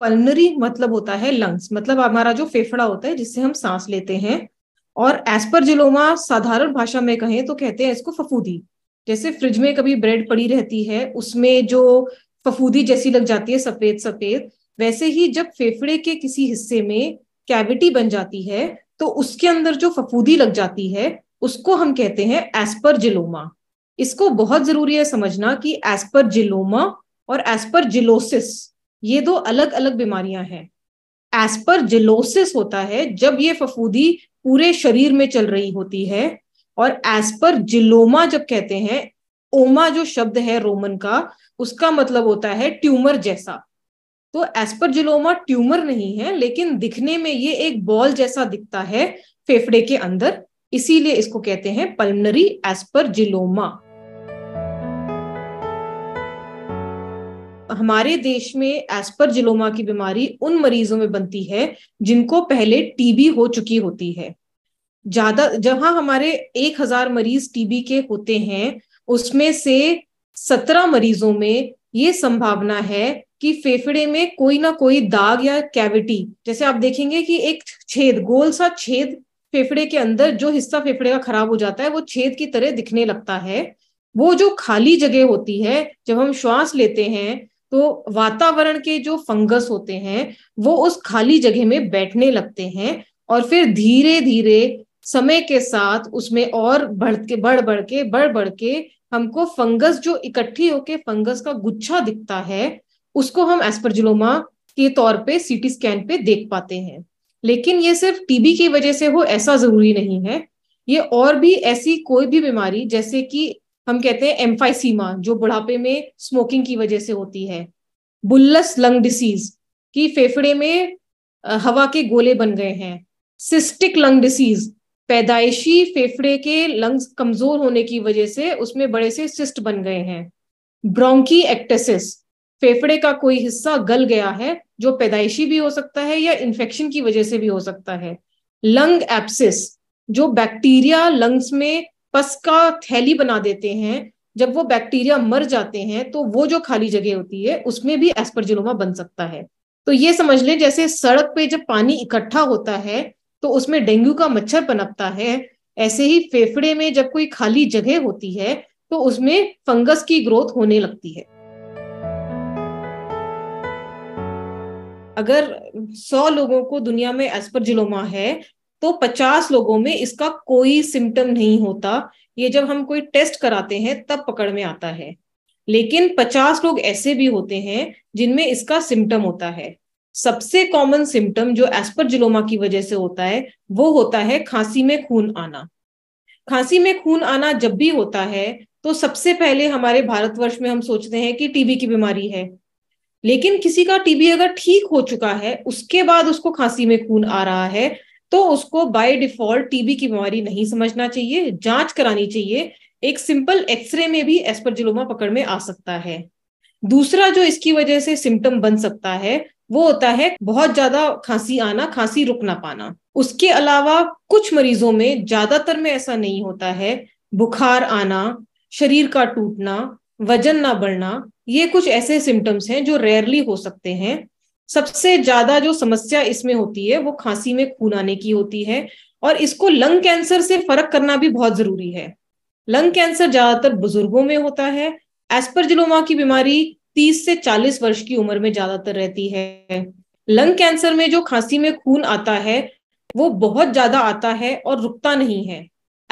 pulmonary मतलब होता है लंग्स मतलब हमारा जो फेफड़ा होता है जिससे हम सांस लेते हैं और एस्पर जिलोमा साधारण भाषा में कहें तो कहते हैं इसको फफूदी जैसे फ्रिज में कभी ब्रेड पड़ी रहती है उसमें जो फफूदी जैसी लग जाती है सफेद सफेद वैसे ही जब फेफड़े के किसी हिस्से में कैविटी बन जाती है तो उसके अंदर जो फफूदी लग जाती है उसको हम कहते हैं एस्पर जिलोमा इसको बहुत जरूरी है समझना कि एस्पर जिलोमा और एस्पर जिलोसिस ये दो अलग अलग बीमारियां हैं एस्पर जिलोसिस होता है जब ये फफूदी पूरे शरीर में चल रही होती है और एस्पर जिलोमा जब कहते हैं ओमा जो शब्द है रोमन का उसका मतलब होता है ट्यूमर जैसा तो एस्पर जिलोमा ट्यूमर नहीं है लेकिन दिखने में ये एक बॉल जैसा दिखता है फेफड़े के अंदर इसीलिए इसको कहते हैं पल्मनरी एस्पर जिलोमा हमारे देश में एस्पर जिलोमा की बीमारी उन मरीजों में बनती है जिनको पहले टीबी हो चुकी होती है ज्यादा जहां हमारे एक हजार मरीज टीबी के होते हैं उसमें से सत्रह मरीजों में ये संभावना है कि फेफड़े में कोई ना कोई दाग या कैविटी जैसे आप देखेंगे कि एक छेद गोल सा छेद फेफड़े के अंदर जो हिस्सा फेफड़े का खराब हो जाता है वो छेद की तरह दिखने लगता है वो जो खाली जगह होती है जब हम श्वास लेते हैं तो वातावरण के जो फंगस होते हैं वो उस खाली जगह में बैठने लगते हैं और फिर धीरे धीरे समय के साथ उसमें और बढ़ के बढ़ बढ़ के बढ़ बढ़ के हमको फंगस जो इकट्ठी होके फंगस का गुच्छा दिखता है उसको हम एस्परजिलोमा के तौर पे सीटी स्कैन पे देख पाते हैं लेकिन ये सिर्फ टीबी की वजह से हो ऐसा जरूरी नहीं है ये और भी ऐसी कोई भी बीमारी जैसे कि हम कहते हैं एम्फाइसीमा जो बुढ़ापे में स्मोकिंग की वजह से होती है बुल्लस लंग डिसीज कि फेफड़े में हवा के गोले बन गए हैं सिस्टिक लंग डिसीज पैदाइशी फेफड़े के लंग्स कमजोर होने की वजह से उसमें बड़े से सिस्ट बन गए हैं ब्रोंकी एक्टेसिस फेफड़े का कोई हिस्सा गल गया है जो पैदाइशी भी हो सकता है या इन्फेक्शन की वजह से भी हो सकता है लंग एप्सिस जो बैक्टीरिया लंग्स में पस का थैली बना देते हैं जब वो बैक्टीरिया मर जाते हैं तो वो जो खाली जगह होती है उसमें भी एस्परजिलोमा बन सकता है तो ये समझ लें जैसे सड़क पे जब पानी इकट्ठा होता है तो उसमें डेंगू का मच्छर पनपता है ऐसे ही फेफड़े में जब कोई खाली जगह होती है तो उसमें फंगस की ग्रोथ होने लगती है अगर 100 लोगों को दुनिया में एस्परजिलोमा है तो 50 लोगों में इसका कोई सिम्टम नहीं होता ये जब हम कोई टेस्ट कराते हैं तब पकड़ में आता है लेकिन 50 लोग ऐसे भी होते हैं जिनमें इसका सिम्टम होता है सबसे कॉमन सिम्टम जो एस्पर जिलोमा की वजह से होता है वो होता है खांसी में खून आना खांसी में खून आना जब भी होता है तो सबसे पहले हमारे भारतवर्ष में हम सोचते हैं कि टीबी की बीमारी है लेकिन किसी का टीबी अगर ठीक हो चुका है उसके बाद उसको खांसी में खून आ रहा है तो उसको बाय डिफॉल्ट टीबी की बीमारी नहीं समझना चाहिए जांच करानी चाहिए एक सिंपल एक्सरे में भी एस्परजिलोमा पकड़ में आ सकता है दूसरा जो इसकी वजह से सिम्टम बन सकता है वो होता है बहुत ज्यादा खांसी आना खांसी रुक ना पाना उसके अलावा कुछ मरीजों में ज्यादातर में ऐसा नहीं होता है बुखार आना शरीर का टूटना वजन ना बढ़ना ये कुछ ऐसे सिम्टम्स हैं जो रेयरली हो सकते हैं सबसे ज्यादा जो समस्या इसमें होती है वो खांसी में खून आने की होती है और इसको लंग कैंसर से फर्क करना भी बहुत जरूरी है लंग कैंसर ज्यादातर बुजुर्गों में होता है एस्परजिलोमा की बीमारी 30 से 40 वर्ष की उम्र में ज्यादातर रहती है लंग कैंसर में जो खांसी में खून आता है वो बहुत ज्यादा आता है और रुकता नहीं है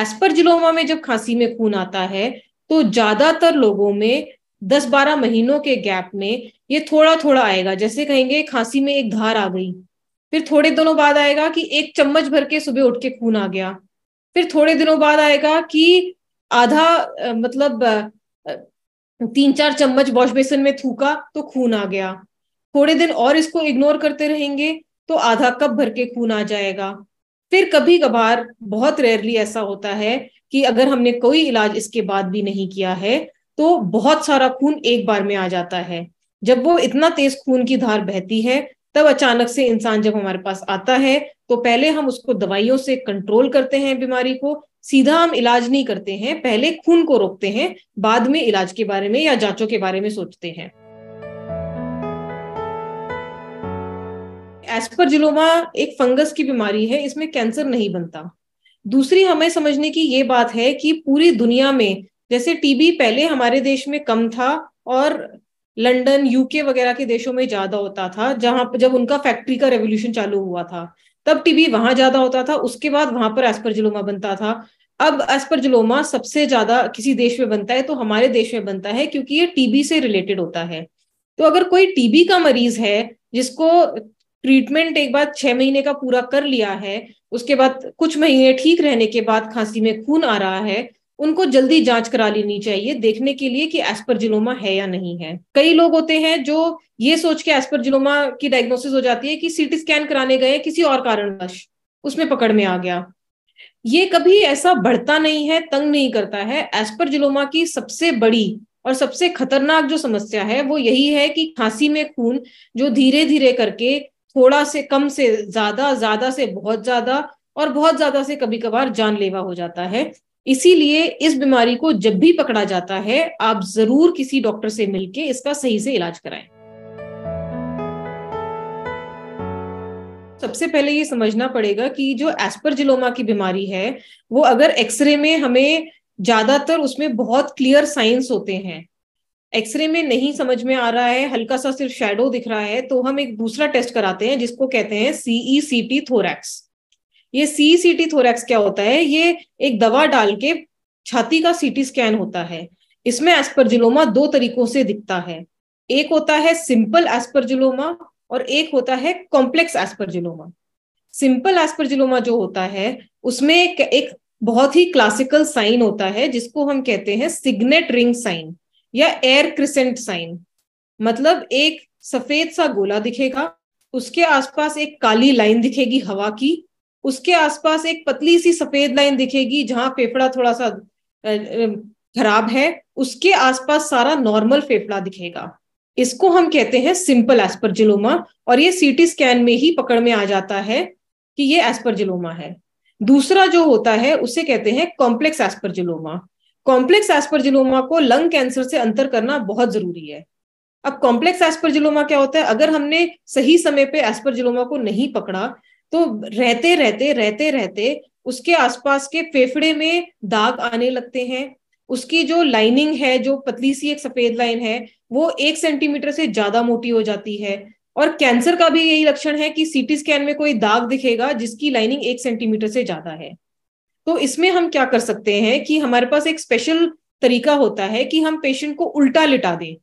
एस्परजिलोमा में जब खांसी में खून आता है तो ज्यादातर लोगों में दस बारह महीनों के गैप में ये थोड़ा थोड़ा आएगा जैसे कहेंगे खांसी में एक धार आ गई फिर थोड़े दिनों बाद आएगा कि एक चम्मच भर के सुबह उठ के खून आ गया फिर थोड़े दिनों बाद आएगा कि आधा मतलब तीन चार चम्मच वॉश बेसन में थूका तो खून आ गया थोड़े दिन और इसको इग्नोर करते रहेंगे तो आधा कप भर के खून आ जाएगा फिर कभी कभार बहुत रेयरली ऐसा होता है कि अगर हमने कोई इलाज इसके बाद भी नहीं किया है तो बहुत सारा खून एक बार में आ जाता है जब वो इतना तेज खून की धार बहती है तब अचानक से इंसान जब हमारे पास आता है तो पहले हम उसको दवाइयों से कंट्रोल करते हैं बीमारी को सीधा हम इलाज नहीं करते हैं पहले खून को रोकते हैं बाद में इलाज के बारे में या जांचों के बारे में सोचते हैं जिलोमा एक फंगस की बीमारी है इसमें कैंसर नहीं बनता दूसरी हमें समझने की ये बात है कि पूरी दुनिया में जैसे टीबी पहले हमारे देश में कम था और लंदन यूके वगैरह के देशों में ज्यादा होता था जहां जब उनका फैक्ट्री का रेवोल्यूशन चालू हुआ था तब टीबी वहां ज्यादा होता था उसके बाद वहां पर एस्परजिलोमा बनता था अब एस्परजिलोमा सबसे ज्यादा किसी देश में बनता है तो हमारे देश में बनता है क्योंकि ये टीबी से रिलेटेड होता है तो अगर कोई टीबी का मरीज है जिसको ट्रीटमेंट एक बार छह महीने का पूरा कर लिया है उसके बाद कुछ महीने ठीक रहने के बाद खांसी में खून आ रहा है उनको जल्दी जांच करा लेनी चाहिए देखने के लिए कि जिलोमा है या नहीं है कई लोग होते हैं जो ये सोच के जिलोमा की डायग्नोसिस हो जाती है कि सीटी स्कैन कराने गए किसी और कारणवश उसमें पकड़ में आ गया ये कभी ऐसा बढ़ता नहीं है तंग नहीं करता है जिलोमा की सबसे बड़ी और सबसे खतरनाक जो समस्या है वो यही है कि खांसी में खून जो धीरे धीरे करके थोड़ा से कम से ज्यादा ज्यादा से बहुत ज्यादा और बहुत ज्यादा से कभी कभार जानलेवा हो जाता है इसीलिए इस बीमारी को जब भी पकड़ा जाता है आप जरूर किसी डॉक्टर से मिलके इसका सही से इलाज कराएं सबसे पहले ये समझना पड़ेगा कि जो एस्परजिलोमा की बीमारी है वो अगर एक्सरे में हमें ज्यादातर उसमें बहुत क्लियर साइंस होते हैं एक्सरे में नहीं समझ में आ रहा है हल्का सा सिर्फ शेडो दिख रहा है तो हम एक दूसरा टेस्ट कराते हैं जिसको कहते हैं सीई सी टी थोरैक्स ये सी सी टी थोरैक्स क्या होता है ये एक दवा डाल के छाती का सीटी स्कैन होता है इसमें एस्परजिलोमा दो तरीकों से दिखता है एक होता है सिंपल एस्परजिलोमा और एक होता है कॉम्प्लेक्स एस्परजिलोमा सिंपल एस्परजिलोमा जो होता है उसमें एक, एक बहुत ही क्लासिकल साइन होता है जिसको हम कहते हैं सिग्नेट रिंग साइन या एयर क्रिसेंट साइन मतलब एक सफेद सा गोला दिखेगा उसके आसपास एक काली लाइन दिखेगी हवा की उसके आसपास एक पतली सी सफेद लाइन दिखेगी जहां फेफड़ा थोड़ा सा खराब है उसके आसपास सारा नॉर्मल फेफड़ा दिखेगा इसको हम कहते हैं सिंपल एस्परजिलोमा और ये सीटी स्कैन में ही पकड़ में आ जाता है कि ये एस्परजिलोमा है दूसरा जो होता है उसे कहते हैं कॉम्प्लेक्स एस्परजिलोमा कॉम्प्लेक्स एस्परजिलोमा को लंग कैंसर से अंतर करना बहुत जरूरी है अब कॉम्प्लेक्स एस्परजिलोमा क्या होता है अगर हमने सही समय पे एस्परजिलोमा को नहीं पकड़ा तो रहते रहते रहते रहते उसके आसपास के फेफड़े में दाग आने लगते हैं उसकी जो लाइनिंग है जो पतली सी एक सफेद लाइन है वो एक सेंटीमीटर से ज्यादा मोटी हो जाती है और कैंसर का भी यही लक्षण है कि सीटी स्कैन में कोई दाग दिखेगा जिसकी लाइनिंग एक सेंटीमीटर से ज्यादा है तो इसमें हम क्या कर सकते हैं कि हमारे पास एक स्पेशल तरीका होता है कि हम पेशेंट को उल्टा लिटा दें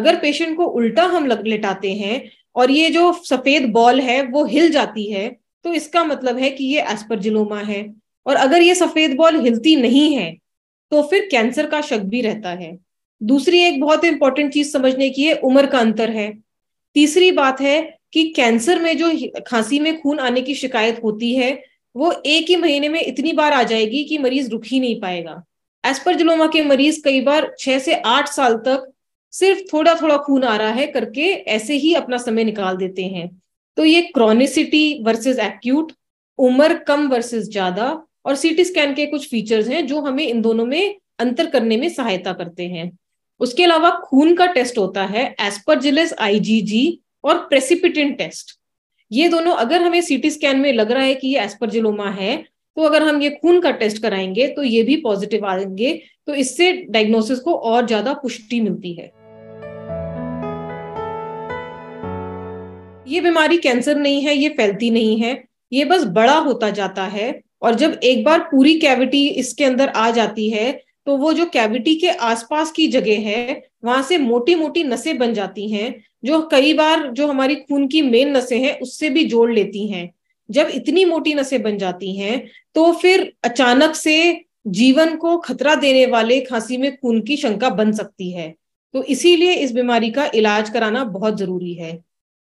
अगर पेशेंट को उल्टा हम लिटाते हैं और ये जो सफेद बॉल है वो हिल जाती है तो इसका मतलब है कि ये एस्परजिलोमा है और अगर ये सफेद बॉल हिलती नहीं है तो फिर कैंसर का शक भी रहता है दूसरी एक बहुत इंपॉर्टेंट चीज समझने की है उम्र का अंतर है तीसरी बात है कि कैंसर में जो खांसी में खून आने की शिकायत होती है वो एक ही महीने में इतनी बार आ जाएगी कि मरीज रुक ही नहीं पाएगा एस्परजिलोमा के मरीज कई बार छह से आठ साल तक सिर्फ थोड़ा थोड़ा खून आ रहा है करके ऐसे ही अपना समय निकाल देते हैं तो ये क्रॉनिसिटी वर्सेस एक्यूट उम्र कम वर्सेस ज्यादा और सीटी स्कैन के कुछ फीचर्स हैं जो हमें इन दोनों में अंतर करने में सहायता करते हैं उसके अलावा खून का टेस्ट होता है एस्परजिलस आईजीजी और प्रेसिपिटेंट टेस्ट ये दोनों अगर हमें सीटी स्कैन में लग रहा है कि ये एस्परजिलोमा है तो अगर हम ये खून का टेस्ट कराएंगे तो ये भी पॉजिटिव आएंगे तो इससे डायग्नोसिस को और ज्यादा पुष्टि मिलती है ये बीमारी कैंसर नहीं है ये फैलती नहीं है ये बस बड़ा होता जाता है और जब एक बार पूरी कैविटी इसके अंदर आ जाती है तो वो जो कैविटी के आसपास की जगह है वहां से मोटी मोटी नसें बन जाती हैं जो कई बार जो हमारी खून की मेन नसें हैं उससे भी जोड़ लेती हैं जब इतनी मोटी नसें बन जाती हैं तो फिर अचानक से जीवन को खतरा देने वाले खांसी में खून की शंका बन सकती है तो इसीलिए इस बीमारी का इलाज कराना बहुत जरूरी है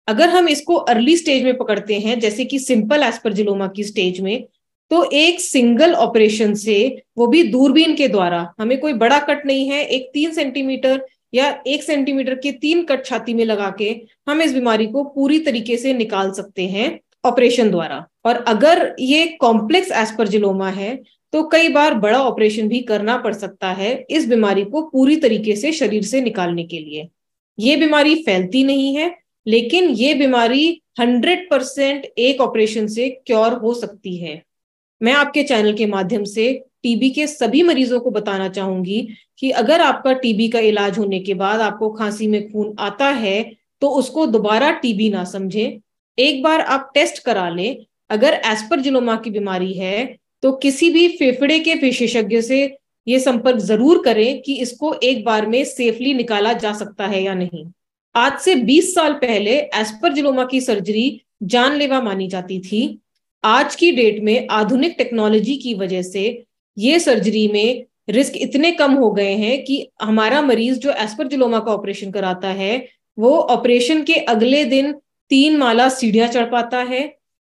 अगर हम इसको अर्ली स्टेज में पकड़ते हैं जैसे कि सिंपल एस्परजिलोमा की स्टेज में तो एक सिंगल ऑपरेशन से वो भी दूरबीन के द्वारा हमें कोई बड़ा कट नहीं है एक तीन सेंटीमीटर या एक सेंटीमीटर के तीन कट छाती में लगा के हम इस बीमारी को पूरी तरीके से निकाल सकते हैं ऑपरेशन द्वारा और अगर ये कॉम्प्लेक्स एस्परजिलोमा है तो कई बार बड़ा ऑपरेशन भी करना पड़ सकता है इस बीमारी को पूरी तरीके से शरीर से निकालने के लिए ये बीमारी फैलती नहीं है लेकिन ये बीमारी 100 परसेंट एक ऑपरेशन से क्योर हो सकती है मैं आपके चैनल के माध्यम से टीबी के सभी मरीजों को बताना चाहूंगी कि अगर आपका टीबी का इलाज होने के बाद आपको खांसी में खून आता है तो उसको दोबारा टीबी ना समझें एक बार आप टेस्ट करा लें अगर एस्पर जिलोमा की बीमारी है तो किसी भी फेफड़े के विशेषज्ञ से ये संपर्क जरूर करें कि इसको एक बार में सेफली निकाला जा सकता है या नहीं आज से 20 साल पहले एस्पर जिलोमा की सर्जरी जानलेवा मानी जाती थी आज की डेट में आधुनिक टेक्नोलॉजी की वजह से ये सर्जरी में रिस्क इतने कम हो गए हैं कि हमारा मरीज जो एस्पर जिलोमा का ऑपरेशन कराता है वो ऑपरेशन के अगले दिन तीन माला सीढ़ियां चढ़ पाता है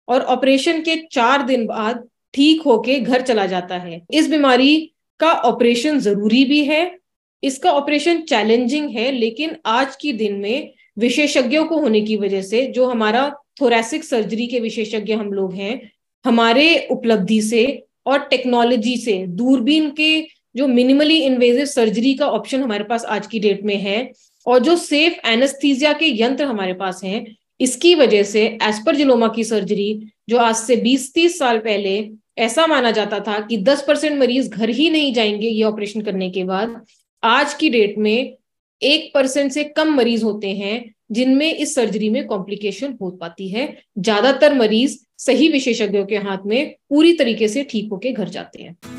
और ऑपरेशन के चार दिन बाद ठीक होके घर चला जाता है इस बीमारी का ऑपरेशन जरूरी भी है इसका ऑपरेशन चैलेंजिंग है लेकिन आज की दिन में विशेषज्ञों को होने की वजह से जो हमारा थोरेसिक सर्जरी के विशेषज्ञ हम लोग हैं हमारे उपलब्धि से और टेक्नोलॉजी से दूरबीन के जो मिनिमली इन्वेजिव सर्जरी का ऑप्शन हमारे पास आज की डेट में है और जो सेफ एनेस्थीजिया के यंत्र हमारे पास हैं इसकी वजह से एस्परजिलोमा की सर्जरी जो आज से 20-30 साल पहले ऐसा माना जाता था कि 10 परसेंट मरीज घर ही नहीं जाएंगे ये ऑपरेशन करने के बाद आज की डेट में एक परसेंट से कम मरीज होते हैं जिनमें इस सर्जरी में कॉम्प्लिकेशन हो पाती है ज्यादातर मरीज सही विशेषज्ञों के हाथ में पूरी तरीके से ठीक होके घर जाते हैं